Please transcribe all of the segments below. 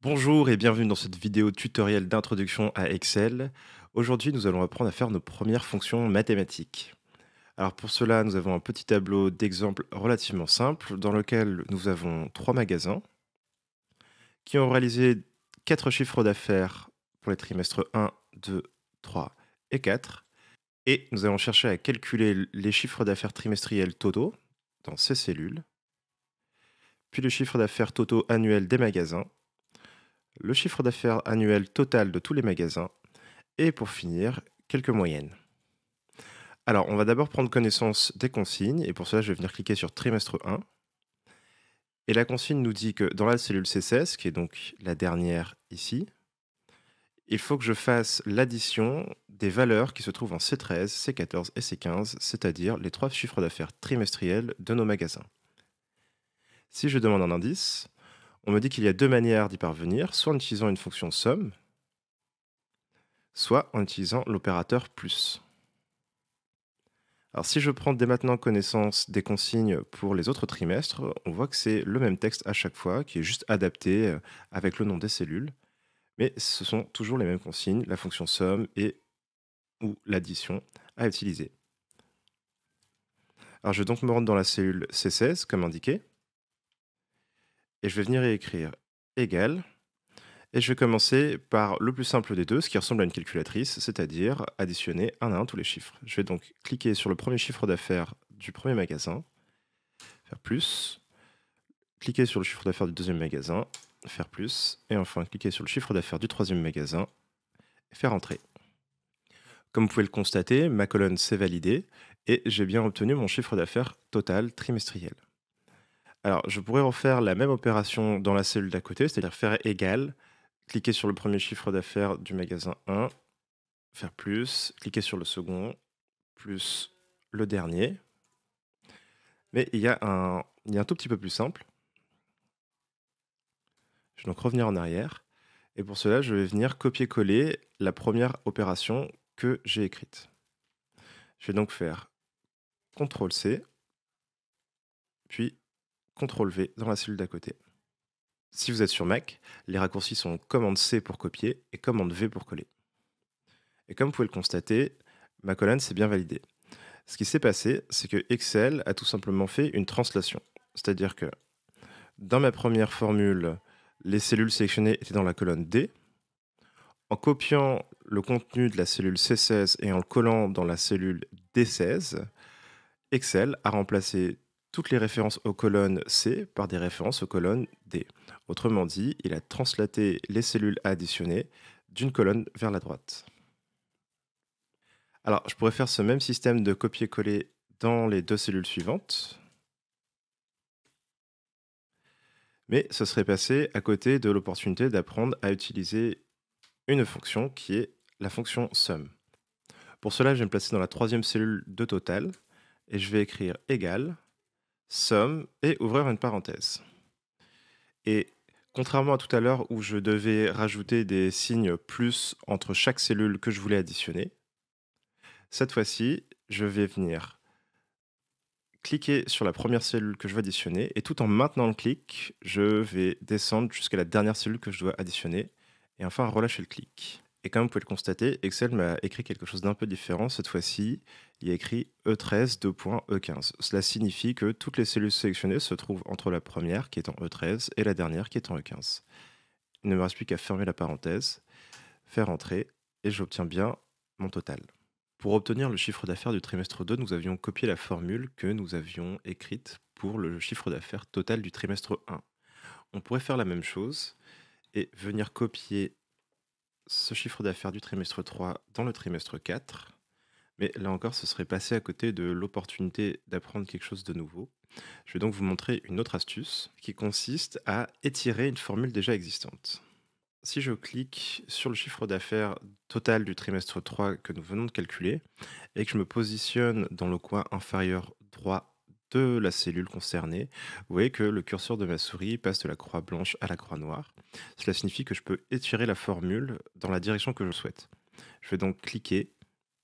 Bonjour et bienvenue dans cette vidéo tutoriel d'introduction à Excel. Aujourd'hui, nous allons apprendre à faire nos premières fonctions mathématiques. Alors pour cela, nous avons un petit tableau d'exemple relativement simple dans lequel nous avons trois magasins qui ont réalisé quatre chiffres d'affaires pour les trimestres 1, 2, 3 et 4 et nous allons chercher à calculer les chiffres d'affaires trimestriels totaux dans ces cellules, puis le chiffre d'affaires totaux annuel des magasins, le chiffre d'affaires annuel total de tous les magasins, et pour finir, quelques moyennes. Alors, on va d'abord prendre connaissance des consignes, et pour cela, je vais venir cliquer sur trimestre 1. Et la consigne nous dit que dans la cellule C16, qui est donc la dernière ici, il faut que je fasse l'addition des valeurs qui se trouvent en C13, C14 et C15, c'est-à-dire les trois chiffres d'affaires trimestriels de nos magasins. Si je demande un indice, on me dit qu'il y a deux manières d'y parvenir, soit en utilisant une fonction somme, soit en utilisant l'opérateur plus. Alors si je prends dès maintenant connaissance des consignes pour les autres trimestres, on voit que c'est le même texte à chaque fois, qui est juste adapté euh, avec le nom des cellules mais ce sont toujours les mêmes consignes, la fonction somme et ou l'addition à utiliser. Alors je vais donc me rendre dans la cellule C16 comme indiqué, et je vais venir écrire égal, et je vais commencer par le plus simple des deux, ce qui ressemble à une calculatrice, c'est-à-dire additionner un à un tous les chiffres. Je vais donc cliquer sur le premier chiffre d'affaires du premier magasin, faire plus, cliquer sur le chiffre d'affaires du deuxième magasin, faire plus, et enfin cliquer sur le chiffre d'affaires du troisième magasin, et faire entrer. Comme vous pouvez le constater, ma colonne s'est validée et j'ai bien obtenu mon chiffre d'affaires total trimestriel. Alors, je pourrais refaire la même opération dans la cellule d'à côté, c'est-à-dire faire égal, cliquer sur le premier chiffre d'affaires du magasin 1, faire plus, cliquer sur le second, plus le dernier. Mais il y un, il y a un tout petit peu plus simple. Je vais donc revenir en arrière. Et pour cela, je vais venir copier-coller la première opération que j'ai écrite. Je vais donc faire CTRL-C, puis CTRL-V dans la cellule d'à côté. Si vous êtes sur Mac, les raccourcis sont cmd c pour copier et cmd v pour coller. Et comme vous pouvez le constater, ma colonne s'est bien validée. Ce qui s'est passé, c'est que Excel a tout simplement fait une translation. C'est-à-dire que dans ma première formule les cellules sélectionnées étaient dans la colonne D. En copiant le contenu de la cellule C16 et en le collant dans la cellule D16, Excel a remplacé toutes les références aux colonnes C par des références aux colonnes D. Autrement dit, il a translaté les cellules additionnées d'une colonne vers la droite. Alors, je pourrais faire ce même système de copier-coller dans les deux cellules suivantes. mais ce serait passé à côté de l'opportunité d'apprendre à utiliser une fonction qui est la fonction sum. Pour cela, je vais me placer dans la troisième cellule de total et je vais écrire égal, sum et ouvrir une parenthèse. Et contrairement à tout à l'heure où je devais rajouter des signes plus entre chaque cellule que je voulais additionner, cette fois-ci, je vais venir Cliquez sur la première cellule que je vais additionner et tout en maintenant le clic, je vais descendre jusqu'à la dernière cellule que je dois additionner et enfin relâcher le clic. Et comme vous pouvez le constater, Excel m'a écrit quelque chose d'un peu différent. Cette fois-ci, il y a écrit E13, E15. Cela signifie que toutes les cellules sélectionnées se trouvent entre la première qui est en E13 et la dernière qui est en E15. Il ne me reste plus qu'à fermer la parenthèse, faire entrer et j'obtiens bien mon total. Pour obtenir le chiffre d'affaires du trimestre 2, nous avions copié la formule que nous avions écrite pour le chiffre d'affaires total du trimestre 1. On pourrait faire la même chose et venir copier ce chiffre d'affaires du trimestre 3 dans le trimestre 4. Mais là encore, ce serait passer à côté de l'opportunité d'apprendre quelque chose de nouveau. Je vais donc vous montrer une autre astuce qui consiste à étirer une formule déjà existante si je clique sur le chiffre d'affaires total du trimestre 3 que nous venons de calculer et que je me positionne dans le coin inférieur droit de la cellule concernée, vous voyez que le curseur de ma souris passe de la croix blanche à la croix noire. Cela signifie que je peux étirer la formule dans la direction que je souhaite. Je vais donc cliquer,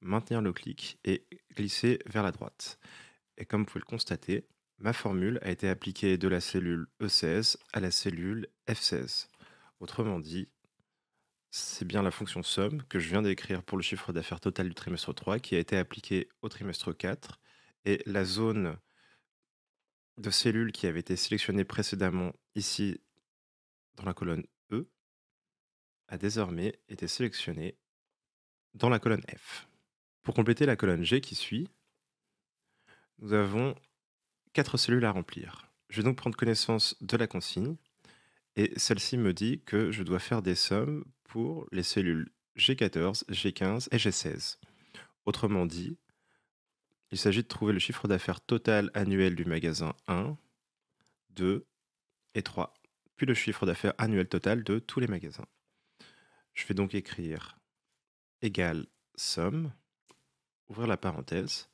maintenir le clic et glisser vers la droite. Et comme vous pouvez le constater, ma formule a été appliquée de la cellule E16 à la cellule F16. Autrement dit, c'est bien la fonction somme que je viens d'écrire pour le chiffre d'affaires total du trimestre 3 qui a été appliquée au trimestre 4 et la zone de cellules qui avait été sélectionnée précédemment ici dans la colonne E a désormais été sélectionnée dans la colonne F. Pour compléter la colonne G qui suit, nous avons quatre cellules à remplir. Je vais donc prendre connaissance de la consigne et celle-ci me dit que je dois faire des sommes pour les cellules G14, G15 et G16. Autrement dit, il s'agit de trouver le chiffre d'affaires total annuel du magasin 1, 2 et 3, puis le chiffre d'affaires annuel total de tous les magasins. Je vais donc écrire égale somme, ouvrir la parenthèse.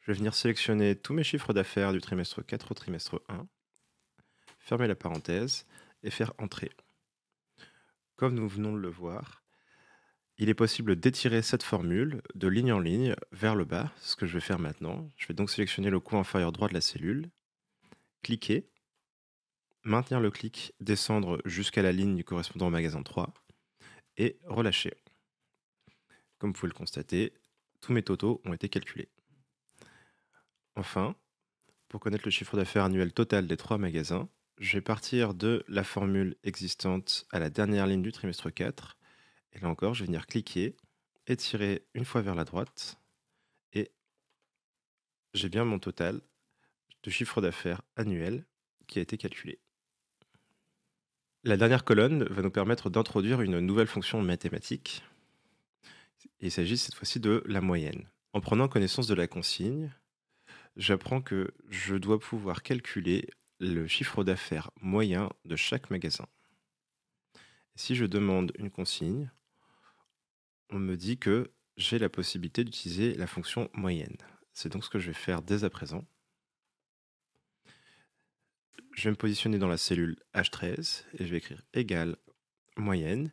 Je vais venir sélectionner tous mes chiffres d'affaires du trimestre 4 au trimestre 1, fermer la parenthèse faire entrer. Comme nous venons de le voir, il est possible d'étirer cette formule de ligne en ligne vers le bas, ce que je vais faire maintenant. Je vais donc sélectionner le coin inférieur droit de la cellule, cliquer, maintenir le clic, descendre jusqu'à la ligne correspondant au magasin 3 et relâcher. Comme vous pouvez le constater, tous mes totaux ont été calculés. Enfin, pour connaître le chiffre d'affaires annuel total des trois magasins, je vais partir de la formule existante à la dernière ligne du trimestre 4. Et là encore, je vais venir cliquer étirer une fois vers la droite. Et j'ai bien mon total de chiffre d'affaires annuel qui a été calculé. La dernière colonne va nous permettre d'introduire une nouvelle fonction mathématique. Il s'agit cette fois-ci de la moyenne. En prenant connaissance de la consigne, j'apprends que je dois pouvoir calculer le chiffre d'affaires moyen de chaque magasin. si je demande une consigne, on me dit que j'ai la possibilité d'utiliser la fonction moyenne. C'est donc ce que je vais faire dès à présent. Je vais me positionner dans la cellule H13 et je vais écrire égale moyenne.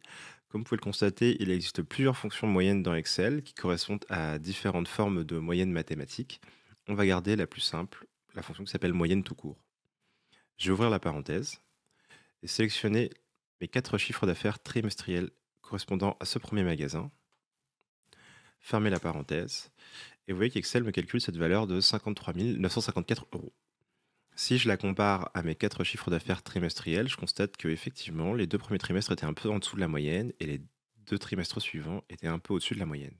Comme vous pouvez le constater, il existe plusieurs fonctions moyennes dans Excel qui correspondent à différentes formes de moyenne mathématiques. On va garder la plus simple, la fonction qui s'appelle moyenne tout court. Je vais ouvrir la parenthèse et sélectionner mes quatre chiffres d'affaires trimestriels correspondant à ce premier magasin. Fermer la parenthèse. Et vous voyez qu'Excel me calcule cette valeur de 53 954 euros. Si je la compare à mes quatre chiffres d'affaires trimestriels, je constate que effectivement les deux premiers trimestres étaient un peu en dessous de la moyenne et les deux trimestres suivants étaient un peu au-dessus de la moyenne.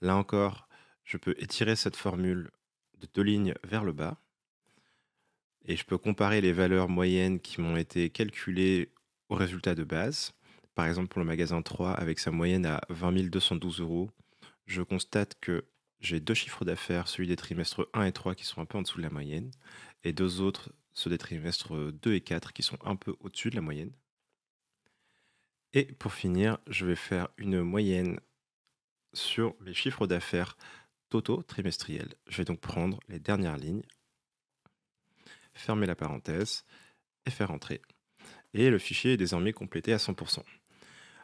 Là encore, je peux étirer cette formule de deux lignes vers le bas et je peux comparer les valeurs moyennes qui m'ont été calculées au résultat de base. Par exemple, pour le magasin 3, avec sa moyenne à 20 212 euros, je constate que j'ai deux chiffres d'affaires, celui des trimestres 1 et 3 qui sont un peu en dessous de la moyenne, et deux autres, ceux des trimestres 2 et 4 qui sont un peu au-dessus de la moyenne. Et pour finir, je vais faire une moyenne sur les chiffres d'affaires totaux trimestriels. Je vais donc prendre les dernières lignes fermer la parenthèse et faire entrer. Et le fichier est désormais complété à 100%.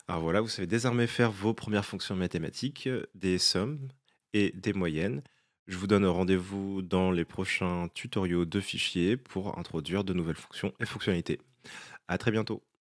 Alors voilà, vous savez désormais faire vos premières fonctions mathématiques, des sommes et des moyennes. Je vous donne rendez-vous dans les prochains tutoriaux de fichiers pour introduire de nouvelles fonctions et fonctionnalités. À très bientôt